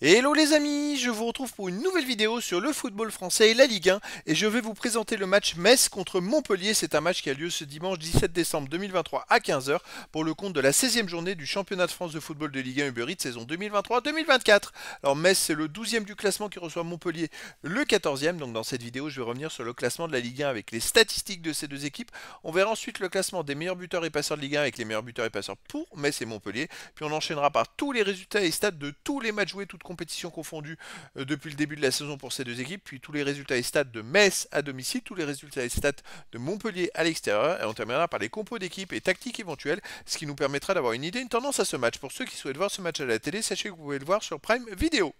Hello les amis, je vous retrouve pour une nouvelle vidéo sur le football français et la Ligue 1 et je vais vous présenter le match Metz contre Montpellier. C'est un match qui a lieu ce dimanche 17 décembre 2023 à 15h pour le compte de la 16e journée du championnat de France de football de Ligue 1 Uber Eats saison 2023-2024. Alors Metz c'est le 12e du classement qui reçoit Montpellier le 14e. Donc dans cette vidéo je vais revenir sur le classement de la Ligue 1 avec les statistiques de ces deux équipes. On verra ensuite le classement des meilleurs buteurs et passeurs de Ligue 1 avec les meilleurs buteurs et passeurs pour Metz et Montpellier. Puis on enchaînera par tous les résultats et stats de tous les matchs joués toutes compétitions confondues euh, depuis le début de la saison pour ces deux équipes, puis tous les résultats et stats de Metz à domicile, tous les résultats et stats de Montpellier à l'extérieur, et on terminera par les compos d'équipe et tactiques éventuelles, ce qui nous permettra d'avoir une idée, une tendance à ce match. Pour ceux qui souhaitent voir ce match à la télé, sachez que vous pouvez le voir sur Prime Video.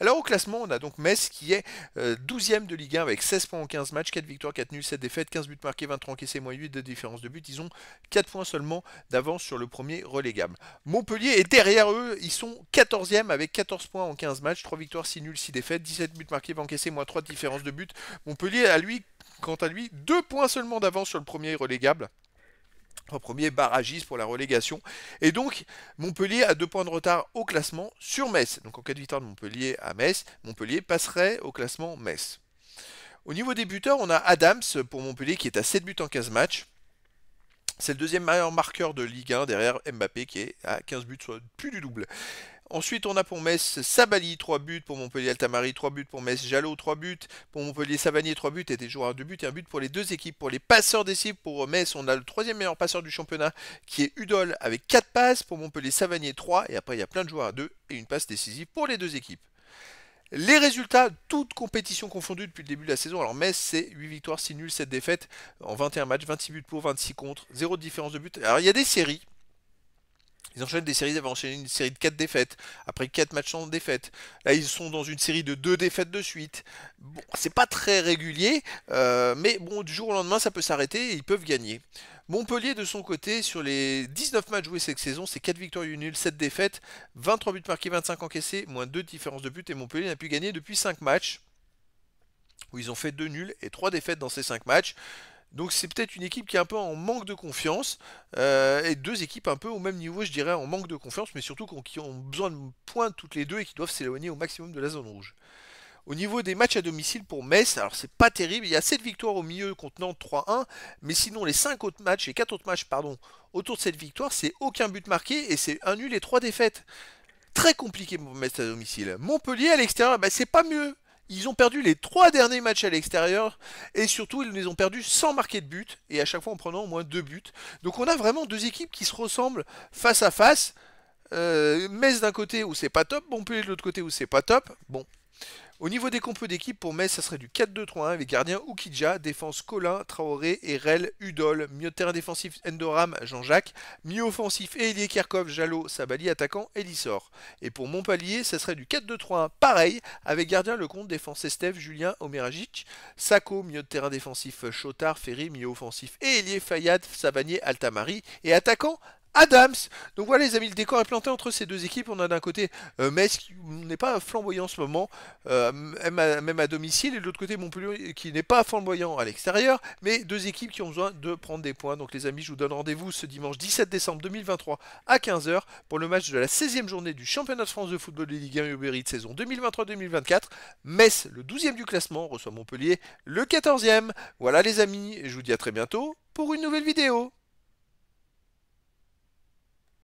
Alors au classement, on a donc Metz qui est 12ème euh, de Ligue 1 avec 16 points en 15 matchs, 4 victoires, 4 nuls, 7 défaites, 15 buts marqués, 23 encaissés, moins 8 de différence de but. Ils ont 4 points seulement d'avance sur le premier relégable. Montpellier est derrière eux, ils sont 14ème avec 14 points en 15 matchs, 3 victoires, 6 nuls, 6 défaites, 17 buts marqués, encaissés, moins 3 de différence de but. Montpellier a lui, quant à lui, 2 points seulement d'avance sur le premier relégable premier barragiste pour la relégation. Et donc Montpellier a deux points de retard au classement sur Metz. Donc en cas de victoire de Montpellier à Metz, Montpellier passerait au classement Metz. Au niveau des buteurs, on a Adams pour Montpellier qui est à 7 buts en 15 matchs. C'est le deuxième meilleur marqueur de Ligue 1 derrière Mbappé qui est à 15 buts, soit plus du double. Ensuite, on a pour Metz Sabali 3 buts, pour Montpellier Altamari 3 buts, pour Metz Jalot 3 buts, pour Montpellier Savanier 3 buts et des joueurs à 2 buts et un but pour les deux équipes. Pour les passeurs des pour Metz, on a le troisième meilleur passeur du championnat qui est Udol avec 4 passes, pour Montpellier Savanier 3 et après il y a plein de joueurs à 2 et une passe décisive pour les deux équipes. Les résultats, toutes compétitions confondues depuis le début de la saison. Alors Metz, c'est 8 victoires, 6 nuls, 7 défaites en 21 matchs, 26 buts pour, 26 contre, 0 de différence de but. Alors il y a des séries, ils enchaînent des séries, ils avaient enchaîné une série de 4 défaites, après 4 matchs sans défaite. Là, ils sont dans une série de 2 défaites de suite. Bon, c'est pas très régulier, euh, mais bon, du jour au lendemain, ça peut s'arrêter et ils peuvent gagner. Montpellier, de son côté, sur les 19 matchs joués cette saison, c'est 4 victoires, 1 nul, 7 défaites, 23 buts marqués, 25 encaissés, moins 2 différences de buts, et Montpellier n'a pu gagner depuis 5 matchs, où ils ont fait 2 nuls et 3 défaites dans ces 5 matchs. Donc c'est peut-être une équipe qui est un peu en manque de confiance, euh, et deux équipes un peu au même niveau, je dirais, en manque de confiance, mais surtout qui ont besoin de points toutes les deux et qui doivent s'éloigner au maximum de la zone rouge. Au niveau des matchs à domicile pour Metz, alors c'est pas terrible, il y a 7 victoires au milieu contenant 3-1, mais sinon les 5 autres matchs, et 4 autres matchs, pardon, autour de cette victoire, c'est aucun but marqué et c'est un nul et 3 défaites. Très compliqué pour Metz à domicile. Montpellier à l'extérieur, bah, c'est pas mieux. Ils ont perdu les trois derniers matchs à l'extérieur et surtout ils les ont perdus sans marquer de but et à chaque fois en prenant au moins deux buts. Donc on a vraiment deux équipes qui se ressemblent face à face. Euh, Metz d'un côté où c'est pas top, Montpellier de l'autre côté où c'est pas top. Bon, au niveau des compos d'équipe, pour Metz, ça serait du 4-2-3-1 avec gardien Ukidja, défense Colin, Traoré, Erel, Udol, milieu de terrain défensif Endoram, Jean-Jacques, milieu offensif Elier Kerkov, Jalot, Sabali, attaquant Elissor. Et pour Montpellier, ça serait du 4-2-3-1 pareil avec gardien Lecomte, défense Estef, Julien, Omeragic, Sako, milieu de terrain défensif Chotard, Ferry, milieu offensif Elier Fayad, Sabanier, Altamari et attaquant Adams. Donc voilà les amis, le décor est planté entre ces deux équipes. On a d'un côté euh, Metz qui n'est pas flamboyant en ce moment, euh, même, à, domicile, et de l'autre côté Montpellier qui n'est pas flamboyant à l'extérieur, mais deux équipes qui ont besoin de prendre des points. Donc les amis, je vous donne rendez-vous ce dimanche 17 décembre 2023 à 15h pour le match de la 16e journée du Championnat de France de football de Ligue 1 de saison 2023-2024. Metz, le 12e du classement, reçoit Montpellier, le 14e. Voilà les amis, je vous dis à très bientôt pour une nouvelle vidéo.